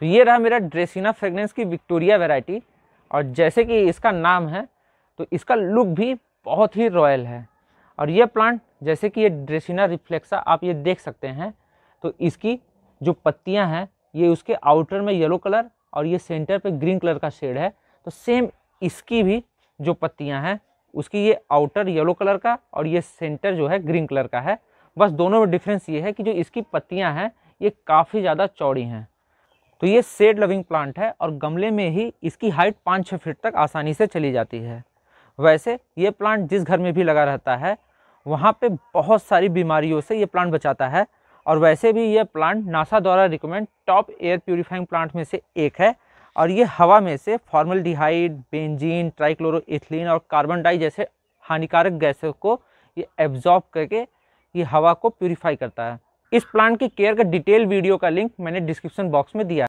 तो ये रहा मेरा ड्रेसिना फ्रेगनेंस की विक्टोरिया वेराइटी और जैसे कि इसका नाम है तो इसका लुक भी बहुत ही रॉयल है और ये प्लांट जैसे कि ये ड्रेसिना रिफ्लेक्सा आप ये देख सकते हैं तो इसकी जो पत्तियां हैं ये उसके आउटर में येलो कलर और ये सेंटर पे ग्रीन कलर का शेड है तो सेम इसकी भी जो पत्तियां हैं उसकी ये आउटर येलो कलर का और ये सेंटर जो है ग्रीन कलर का है बस दोनों में डिफरेंस ये है कि जो इसकी पत्तियां हैं ये काफ़ी ज़्यादा चौड़ी हैं तो ये सेड लविंग प्लांट है और गमले में ही इसकी हाइट पाँच छः फीट तक आसानी से चली जाती है वैसे ये प्लांट जिस घर में भी लगा रहता है वहाँ पे बहुत सारी बीमारियों से ये प्लांट बचाता है और वैसे भी ये प्लांट नासा द्वारा recommend top air purifying plant में से एक है और ये हवा में से फॉर्मल डिहाइड बेंजीन ट्राइक्लोरोथिलीन और कार्बन डाई जैसे हानिकारक गैसों को ये एब्जॉर्ब करके ये हवा को प्योरीफाई करता है इस प्लांट की केयर का डिटेल वीडियो का लिंक मैंने डिस्क्रिप्शन बॉक्स में दिया